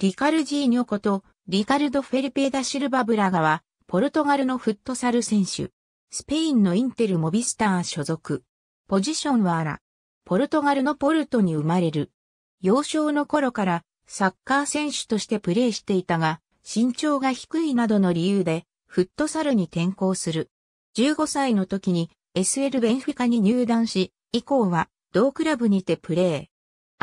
リカルジーニョこと、リカルド・フェリペーダ・シルバブラガは、ポルトガルのフットサル選手。スペインのインテル・モビスター所属。ポジションはアラ。ポルトガルのポルトに生まれる。幼少の頃からサッカー選手としてプレーしていたが、身長が低いなどの理由で、フットサルに転向する。15歳の時に SL ベンフィカに入団し、以降は同クラブにてプレー。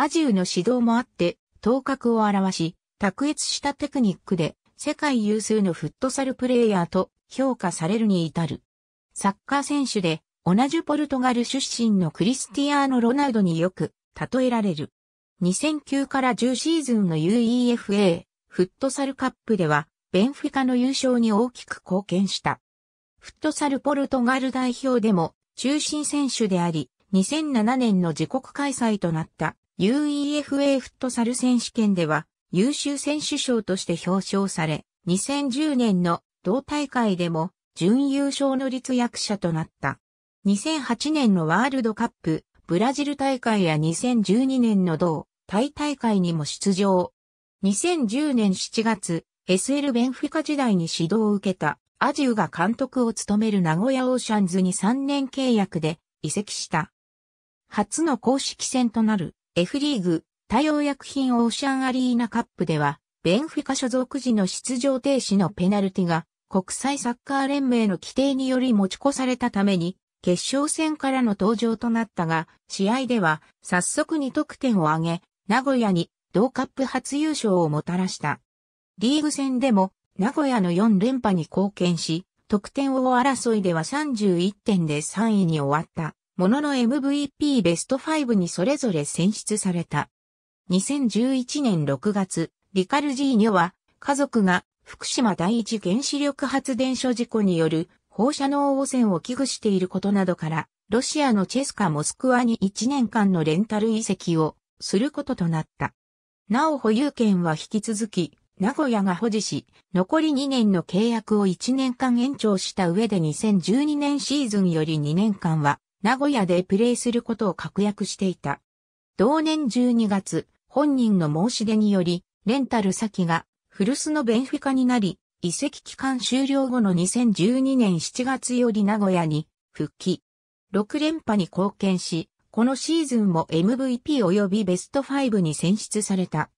アジウの指導もあって、頭角を表し、卓越したテクニックで世界有数のフットサルプレイヤーと評価されるに至る。サッカー選手で同じポルトガル出身のクリスティアーノ・ロナウドによく例えられる。2009から10シーズンの UEFA フットサルカップではベンフィカの優勝に大きく貢献した。フットサルポルトガル代表でも中心選手であり、2007年の自国開催となった UEFA フットサル選手権では優秀選手賞として表彰され、2010年の同大会でも準優勝の立役者となった。2008年のワールドカップブラジル大会や2012年の同大大会にも出場。2010年7月、SL ベンフィカ時代に指導を受けたアジーが監督を務める名古屋オーシャンズに3年契約で移籍した。初の公式戦となる F リーグ多用薬品オーシャンアリーナカップでは、ベンフィカ所属時の出場停止のペナルティが国際サッカー連盟の規定により持ち越されたために、決勝戦からの登場となったが、試合では早速2得点を挙げ、名古屋に同カップ初優勝をもたらした。リーグ戦でも名古屋の4連覇に貢献し、得点王争いでは31点で3位に終わった。ものの MVP ベスト5にそれぞれ選出された。2011年6月、リカルジーニョは、家族が福島第一原子力発電所事故による放射能汚染を危惧していることなどから、ロシアのチェスカ・モスクワに1年間のレンタル移籍をすることとなった。なお保有権は引き続き、名古屋が保持し、残り2年の契約を1年間延長した上で2012年シーズンより2年間は、名古屋でプレーすることを確約していた。同年12月、本人の申し出により、レンタル先が古巣のベンフィカになり、移籍期間終了後の2012年7月より名古屋に復帰。6連覇に貢献し、このシーズンも MVP 及びベスト5に選出された。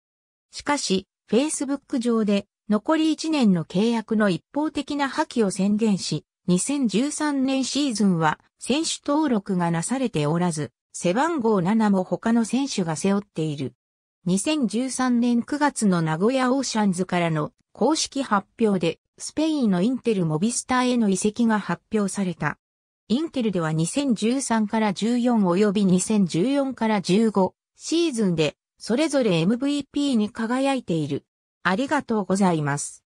しかし、Facebook 上で残り1年の契約の一方的な破棄を宣言し、2013年シーズンは選手登録がなされておらず、背番号7も他の選手が背負っている。2013年9月の名古屋オーシャンズからの公式発表で、スペインのインテルモビスターへの移籍が発表された。インテルでは2013から14及び2014から15シーズンで、それぞれ MVP に輝いている。ありがとうございます。